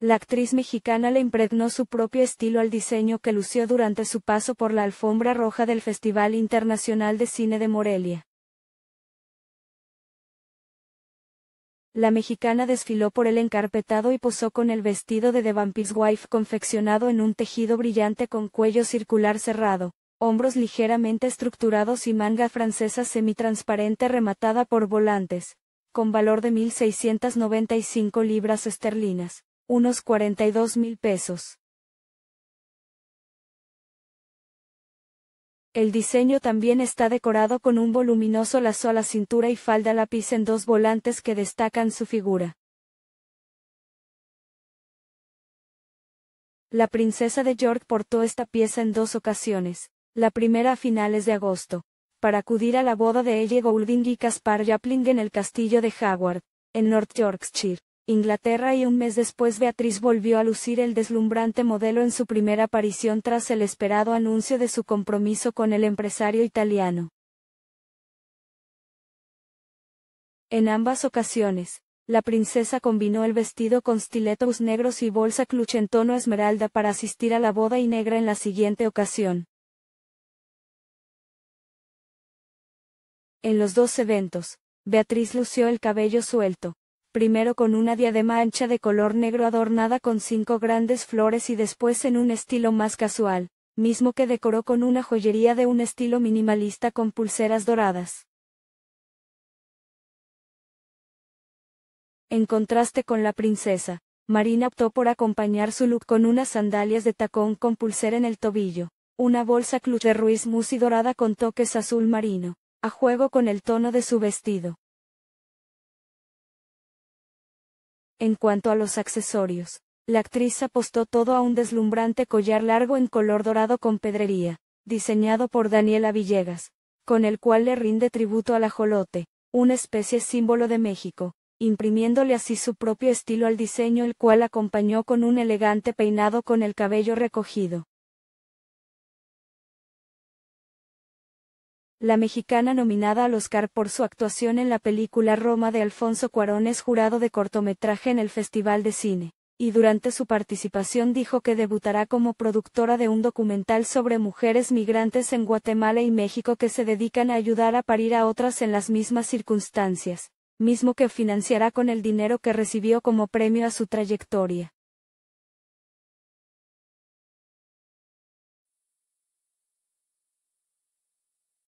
La actriz mexicana le impregnó su propio estilo al diseño que lució durante su paso por la alfombra roja del Festival Internacional de Cine de Morelia. La mexicana desfiló por el encarpetado y posó con el vestido de The Vampire's Wife confeccionado en un tejido brillante con cuello circular cerrado, hombros ligeramente estructurados y manga francesa semitransparente rematada por volantes, con valor de 1.695 libras esterlinas unos 42 mil pesos. El diseño también está decorado con un voluminoso lazo a la cintura y falda lápiz en dos volantes que destacan su figura. La princesa de York portó esta pieza en dos ocasiones, la primera a finales de agosto, para acudir a la boda de Ellie Goulding y Caspar Japling en el castillo de Howard, en North Yorkshire. Inglaterra y un mes después Beatriz volvió a lucir el deslumbrante modelo en su primera aparición tras el esperado anuncio de su compromiso con el empresario italiano. En ambas ocasiones, la princesa combinó el vestido con stiletos negros y bolsa clutch en tono esmeralda para asistir a la boda y negra en la siguiente ocasión. En los dos eventos, Beatriz lució el cabello suelto, primero con una diadema ancha de color negro adornada con cinco grandes flores y después en un estilo más casual, mismo que decoró con una joyería de un estilo minimalista con pulseras doradas. En contraste con la princesa, Marina optó por acompañar su look con unas sandalias de tacón con pulsera en el tobillo, una bolsa clutch de Ruiz Musi dorada con toques azul marino, a juego con el tono de su vestido. En cuanto a los accesorios, la actriz apostó todo a un deslumbrante collar largo en color dorado con pedrería, diseñado por Daniela Villegas, con el cual le rinde tributo al ajolote, una especie símbolo de México, imprimiéndole así su propio estilo al diseño el cual acompañó con un elegante peinado con el cabello recogido. la mexicana nominada al Oscar por su actuación en la película Roma de Alfonso Cuarón es jurado de cortometraje en el Festival de Cine, y durante su participación dijo que debutará como productora de un documental sobre mujeres migrantes en Guatemala y México que se dedican a ayudar a parir a otras en las mismas circunstancias, mismo que financiará con el dinero que recibió como premio a su trayectoria.